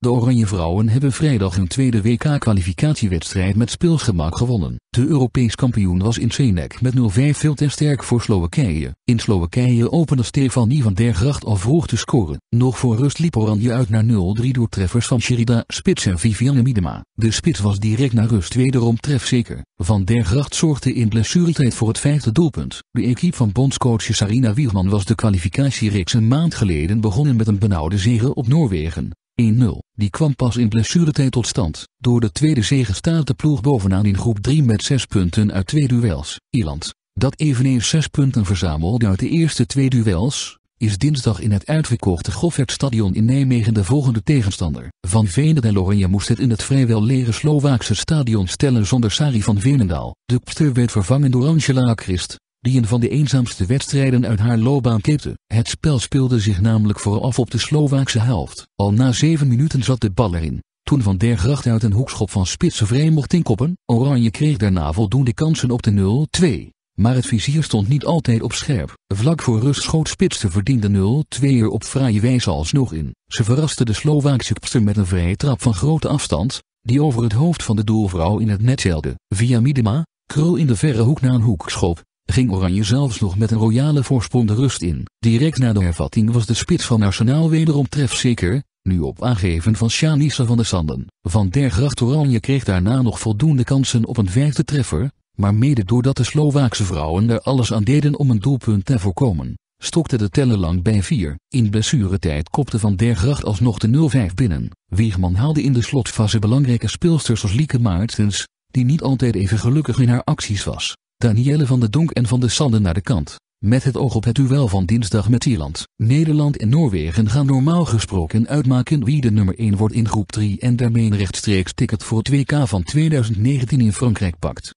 De Oranje Vrouwen hebben vrijdag hun tweede WK-kwalificatiewedstrijd met speelgemak gewonnen. De Europees kampioen was in Zenek met 0-5 veel te sterk voor Slowakije. In Slowakije opende Stefanie van der Gracht al vroeg te scoren. Nog voor rust liep Oranje uit naar 0-3 door treffers van Sherida Spits en Vivianne Miedema. De Spits was direct na rust wederom trefzeker. Van der Gracht zorgde in blessuretijd voor het vijfde doelpunt. De equipe van bondscoach Sarina Wiegman was de kwalificatiereeks een maand geleden begonnen met een benauwde zege op Noorwegen. 1-0. Die kwam pas in blessuretijd tot stand. Door de tweede zege staat de ploeg bovenaan in groep 3 met 6 punten uit twee duels. Ierland, dat eveneens 6 punten verzamelde uit de eerste twee duels, is dinsdag in het uitverkochte Goffertstadion in Nijmegen de volgende tegenstander. Van Venen en Loranje moest het in het vrijwel lege Slovaakse stadion stellen zonder Sari van Veenendaal. De pster werd vervangen door Angela Christ die een van de eenzaamste wedstrijden uit haar loopbaan kipte. Het spel speelde zich namelijk vooraf op de Slovaakse helft. Al na zeven minuten zat de bal erin, toen Van der Gracht uit een hoekschop van Spitsenvrij mocht inkoppen. Oranje kreeg daarna voldoende kansen op de 0-2. Maar het vizier stond niet altijd op scherp. Vlak voor rust schoot Spits de verdiende 0-2 er op fraaie wijze alsnog in. Ze verraste de Slovaakse pster met een vrije trap van grote afstand, die over het hoofd van de doelvrouw in het net zeilde. Via Midema, krul in de verre hoek na een hoekschop, ging Oranje zelfs nog met een royale voorsprong de rust in. Direct na de hervatting was de spits van Arsenaal wederom zeker, nu op aangeven van Shanisa van der Sanden. Van der Gracht Oranje kreeg daarna nog voldoende kansen op een vijfde treffer, maar mede doordat de Slovaakse vrouwen er alles aan deden om een doelpunt te voorkomen, stokte de teller lang bij vier. In blessuretijd kopte Van der Gracht alsnog de 0-5 binnen. Wiegman haalde in de slotfase belangrijke speelsters als Lieke Maartens, die niet altijd even gelukkig in haar acties was. Danielle van de Donk en Van de Sande naar de kant. Met het oog op het duel van dinsdag met Ierland. Nederland en Noorwegen gaan normaal gesproken uitmaken wie de nummer 1 wordt in groep 3 en daarmee een rechtstreeks ticket voor 2K van 2019 in Frankrijk pakt.